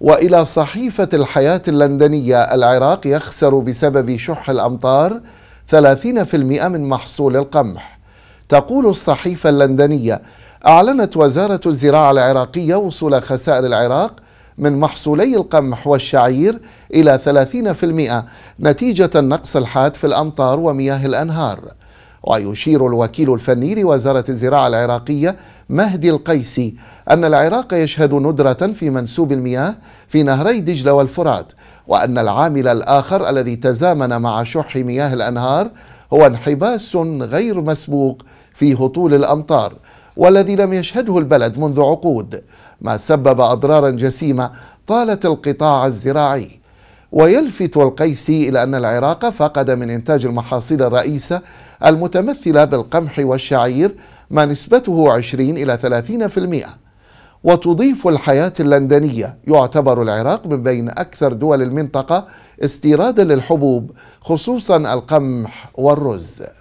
والى صحيفه الحياه اللندنيه العراق يخسر بسبب شح الامطار 30% من محصول القمح تقول الصحيفه اللندنيه اعلنت وزاره الزراعه العراقيه وصول خسائر العراق من محصولي القمح والشعير الى 30% نتيجه النقص الحاد في الامطار ومياه الانهار ويشير الوكيل الفني لوزارة الزراعة العراقية مهدي القيسي أن العراق يشهد ندرة في منسوب المياه في نهري دجلة والفرات وأن العامل الآخر الذي تزامن مع شح مياه الأنهار هو انحباس غير مسبوق في هطول الأمطار والذي لم يشهده البلد منذ عقود ما سبب أضرارا جسيمة طالت القطاع الزراعي ويلفت القيسي إلى أن العراق فقد من إنتاج المحاصيل الرئيسة المتمثلة بالقمح والشعير ما نسبته 20 إلى 30% وتضيف الحياة اللندنية يعتبر العراق من بين أكثر دول المنطقة استيرادا للحبوب خصوصا القمح والرز